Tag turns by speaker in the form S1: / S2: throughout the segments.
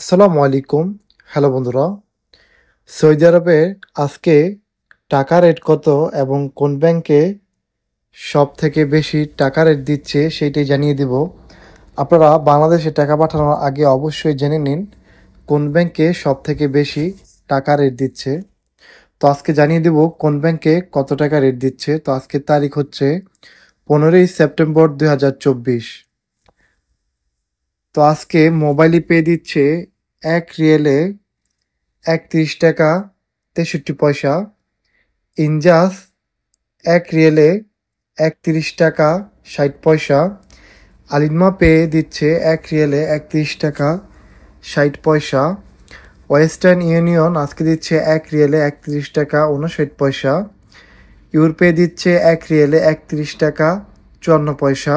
S1: আসসালামু আলাইকুম হ্যালো বন্ধুরা সৌদি আরবে আজকে টাকা রেট কত এবং কোন ব্যাংকে সব থেকে বেশি টাকা রেট দিচ্ছে সেইটাই জানিয়ে দিব আপনারা বাংলাদেশে টাকা পাঠানোর আগে অবশ্যই জেনে নিন কোন ব্যাংকে সব থেকে বেশি টাকা রেট দিচ্ছে তো আজকে জানিয়ে দেব কোন ব্যাংকে কত টাকা রেট দিচ্ছে তো আজকের তারিখ হচ্ছে পনেরোই সেপ্টেম্বর চব্বিশ তো আজকে মোবাইলই পেয়ে দিচ্ছে এক রিয়েলে একত্রিশ টাকা তেষট্টি পয়সা ইনজাস এক রিয়েলে একত্রিশ টাকা ষাট পয়সা আলিনমা পেয়ে দিচ্ছে এক রিয়েলে একত্রিশ টাকা ষাট পয়সা ওয়েস্টার্ন ইউনিয়ন আজকে দিচ্ছে এক রিয়েলে একত্রিশ টাকা ঊনষাট পয়সা ইউরোপে দিচ্ছে এক রিয়েলে একত্রিশ টাকা চুয়ান্ন পয়সা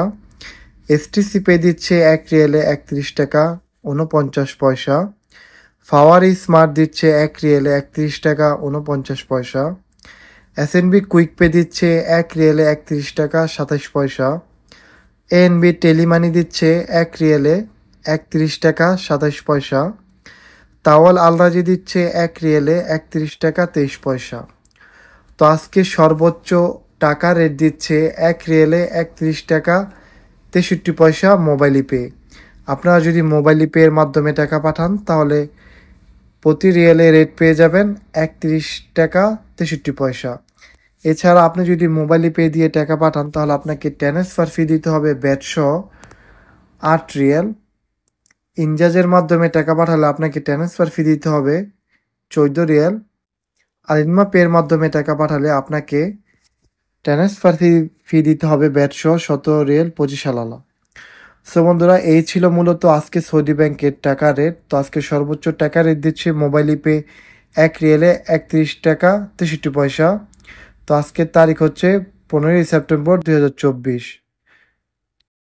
S1: এসটিসি পে দিচ্ছে এক রিয়েলে একত্রিশ টাকা উনপঞ্চাশ পয়সা ফাওয়ারি স্মার্ট দিচ্ছে এক রিয়েলে একত্রিশ টাকা উনপঞ্চাশ পয়সা এসএনবি কুইক পে দিচ্ছে এক রিয়েলে একত্রিশ টাকা সাতাশ পয়সা এএনবি টেলিমানি দিচ্ছে এক রিয়েলে একত্রিশ টাকা সাতাশ পয়সা তাওয়াল আলরাজি দিচ্ছে এক রিয়েলে একত্রিশ টাকা তেইশ পয়সা তো আজকে সর্বোচ্চ টাকা রেট দিচ্ছে এক রিয়েলে একত্রিশ টাকা তেষট্টি পয়সা মোবাইল পে আপনারা যদি মোবাইল পে এর মাধ্যমে টাকা পাঠান তাহলে প্রতি রিয়েলে রেট পেয়ে যাবেন একত্রিশ টাকা তেষট্টি পয়সা এছাড়া আপনি যদি মোবাইল পে দিয়ে টাকা পাঠান তাহলে আপনাকে ট্রান্সফার ফি দিতে হবে ব্যাটশ আট রিয়েল ইনজাজের মাধ্যমে টাকা পাঠালে আপনাকে ট্রান্সফার ফি দিতে হবে চৌদ্দ রিয়াল আর ইনমা পের মাধ্যমে টাকা পাঠালে আপনাকে প্রার্থী ফি দিতে হবে ব্যাটসহ শত রিয়েল পঁচিশ আলাল সো বন্ধুরা এই ছিল মূলত আজকে সৌদি ব্যাংকের টাকা রেট তো আজকে সর্বোচ্চ টাকা রেট দিচ্ছে মোবাইল ইপে e এক রিয়েলে একত্রিশ টাকা তেষট্টি পয়সা তো আজকের তারিখ হচ্ছে পনেরোই সেপ্টেম্বর চব্বিশ